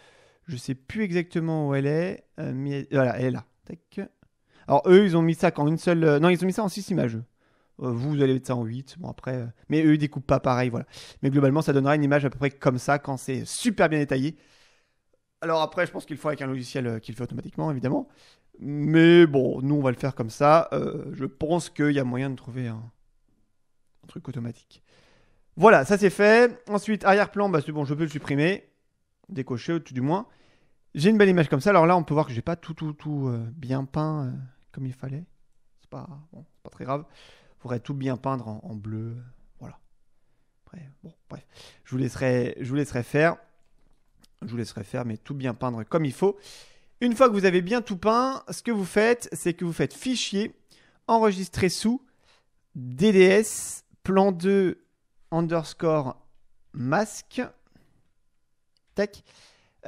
Je sais plus exactement où elle est, euh, euh, voilà, elle est là. Alors eux, ils ont mis ça en une seule. Euh, non, ils ont mis ça en 6 images. vous, vous allez mettre ça en 8. Bon après, mais eux, ils découpent pas pareil, voilà. Mais globalement, ça donnera une image à peu près comme ça quand c'est super bien détaillé. Alors après, je pense qu'il faut avec un logiciel qui le fait automatiquement, évidemment. Mais bon, nous, on va le faire comme ça. je pense qu'il y a moyen de trouver un, truc automatique. Voilà, ça c'est fait. Ensuite, arrière-plan, bah, c'est bon, je peux le supprimer. Décocher, au-dessus du moins. J'ai une belle image comme ça. Alors là, on peut voir que j'ai pas tout, tout, tout euh, bien peint euh, comme il fallait. C'est pas, pas très grave. Il faudrait tout bien peindre en, bleu. Euh, voilà. Je vous laisserai, je vous laisserai faire. Je vous laisserai faire, mais tout bien peindre comme il faut. Une fois que vous avez bien tout peint, ce que vous faites, c'est que vous faites fichier, enregistrer sous, DDS, plan 2, underscore, masque. Tac.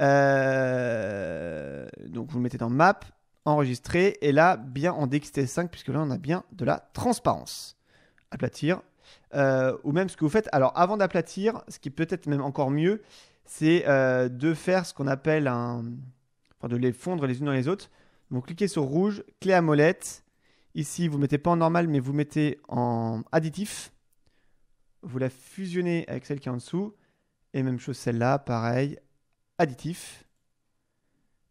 Euh, donc vous le mettez dans map, enregistrer, et là, bien en DXT5, puisque là on a bien de la transparence. Aplatir, euh, ou même ce que vous faites. Alors avant d'aplatir, ce qui peut-être même encore mieux, c'est euh, de faire ce qu'on appelle un. de les fondre les unes dans les autres. Donc cliquez sur rouge, clé à molette. Ici, vous mettez pas en normal, mais vous mettez en additif. Vous la fusionnez avec celle qui est en dessous. Et même chose, celle-là, pareil, additif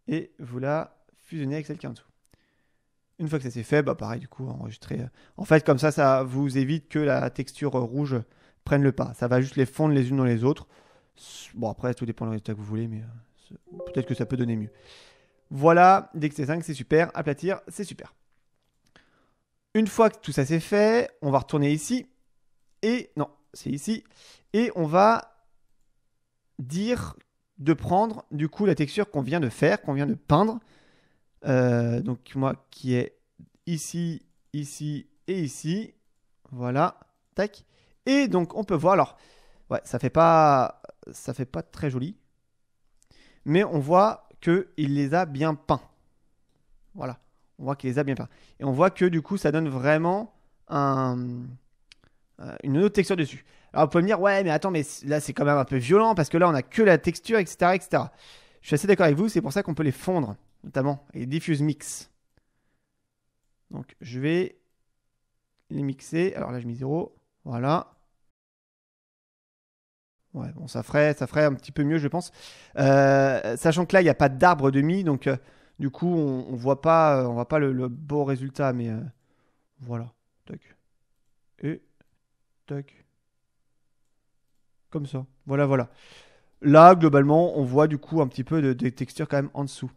et vous la fusionnez avec celle qui est en dessous. Une fois que ça c'est fait, bah pareil du coup, enregistrer. Euh, en fait, comme ça, ça vous évite que la texture rouge prenne le pas. Ça va juste les fondre les unes dans les autres. Bon, après, tout dépend du résultat que vous voulez, mais euh, peut-être que ça peut donner mieux. Voilà, DXT5, c'est super. Aplatir, c'est super. Une fois que tout ça c'est fait, on va retourner ici. Et non, c'est ici. Et on va dire de prendre du coup la texture qu'on vient de faire, qu'on vient de peindre. Euh, donc moi qui est ici, ici et ici. Voilà, tac. Et donc on peut voir, alors, ouais, ça fait pas, ça fait pas très joli, mais on voit que il les a bien peints. Voilà, on voit qu'il les a bien peints. Et on voit que du coup ça donne vraiment euh, une autre texture dessus. Alors, on peut me dire, ouais, mais attends, mais là, c'est quand même un peu violent parce que là, on a que la texture, etc. etc. Je suis assez d'accord avec vous, c'est pour ça qu'on peut les fondre, notamment, et diffuse mix. Donc, je vais les mixer. Alors là, je mets 0. Voilà. Ouais, bon, ça ferait, ça ferait un petit peu mieux, je pense. Euh, sachant que là, il n'y a pas d'arbre de donc euh, du coup, on, ne voit pas, euh, on pas le, le beau résultat, mais voilà. Tac. Et tac. Comme ça. Voilà, voilà. Là, globalement, on voit du coup un petit peu de, textures quand même en dessous.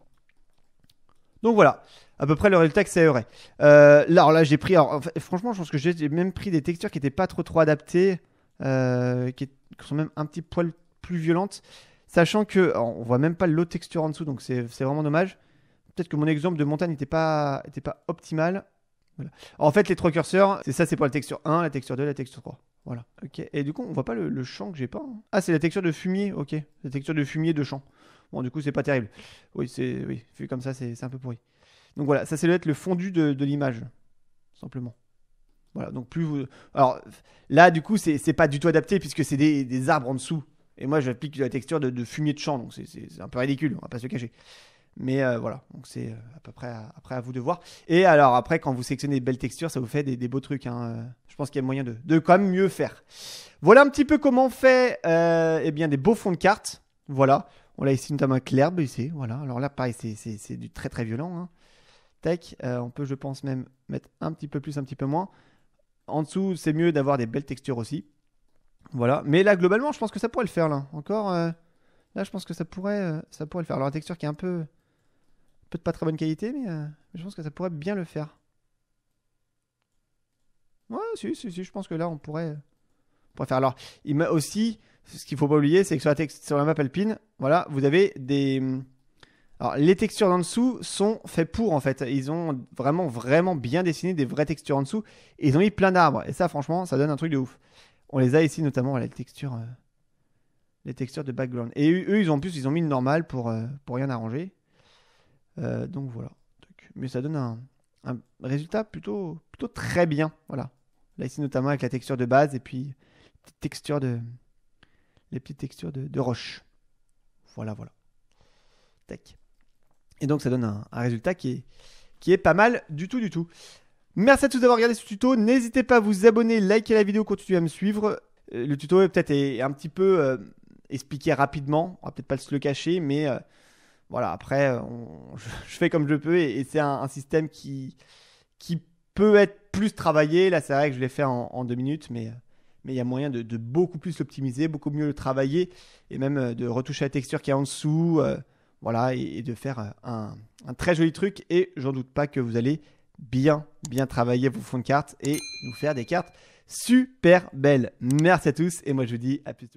Donc voilà, à peu près le résultat que ça aurait. Euh, là, alors là, j'ai pris. Alors, franchement, je pense que j'ai même pris des textures qui n'étaient pas trop trop adaptées, euh, qui, sont même un petit poil plus violentes, sachant que on voit même pas l'autre texture en dessous, donc c'est vraiment dommage. Peut-être que mon exemple de montagne n'était pas, était pas optimal. En fait, les trois curseurs, c'est ça, c'est pour la texture 1, la texture 2, la texture 3. Voilà. Ok. Et du coup, on voit pas le, champ que j'ai pas. Hein. Ah, c'est la texture de fumier. Ok. La texture de fumier de champ. Bon, du coup, c'est pas terrible. Oui, c'est oui. Vu comme ça, c'est un peu pourri. Donc voilà, ça c'est être le fondu de, l'image, simplement. Voilà. Donc plus vous. Alors là, du coup, c'est pas du tout adapté puisque c'est des, arbres en dessous. Et moi, j'applique la texture de, de, fumier de champ, donc c'est un peu ridicule. On va pas se cacher. Mais euh, voilà, donc c'est euh, à peu près à, après à vous de voir. Et alors après, quand vous sélectionnez des belles textures, ça vous fait des, beaux trucs. Hein. Euh, je pense qu'il y a moyen de, de, quand même mieux faire. Voilà un petit peu comment on fait eh bien, des beaux fonds de cartes. Voilà, on l'a ici notamment avec l'herbe ici. Voilà, alors là pareil, c'est du très très violent. Hein. on peut je pense même mettre un petit peu plus, un petit peu moins. En dessous, c'est mieux d'avoir des belles textures aussi. Voilà, mais là globalement, je pense que ça pourrait le faire là. Encore, là je pense que ça pourrait, ça pourrait le faire. Alors la texture qui est un peu Peut-être pas très bonne qualité, euh, mais je pense que ça pourrait bien le faire. Ouais, si, si, si, je pense que là, on pourrait, on pourrait faire. Alors, il m'a aussi, ce qu'il faut pas oublier, c'est que sur la, texte, sur la map alpine, voilà, vous avez des. Alors, les textures d'en dessous sont faites pour, en fait. Ils ont vraiment, vraiment bien dessiné des vraies textures en dessous. Et ils ont mis plein d'arbres. Et ça, franchement, ça donne un truc de ouf. On les a ici, notamment, les textures, euh, les textures de background. Et eux, ils ont en plus, ils ont mis le normale pour, euh, pour rien arranger. Euh, donc voilà. Mais ça donne un, résultat plutôt, plutôt très bien. Voilà. Là ici notamment avec la texture de base et puis les de, les petites textures de, roche. Voilà, voilà. Tac. Et donc ça donne un, résultat qui est, qui est pas mal du tout du tout. Merci à tous d'avoir regardé ce tuto. N'hésitez pas à vous abonner, liker la vidéo, continuer à me suivre. Euh, le tuto est peut-être un petit peu euh, expliqué rapidement. On va peut-être pas se le cacher, mais voilà, après, euh, je, fais comme je peux et, c'est un, système qui, qui peut être plus travaillé. Là, c'est vrai que je l'ai fait en, deux minutes, mais mais il y a moyen de, beaucoup plus l'optimiser, beaucoup mieux le travailler et même euh, de retoucher la texture qui est en dessous. Euh, voilà, et, de faire un, très joli truc. Et j'en doute pas que vous allez bien, bien travailler vos fonds de cartes et nous faire des cartes super belles. Merci à tous et moi je vous dis à plus.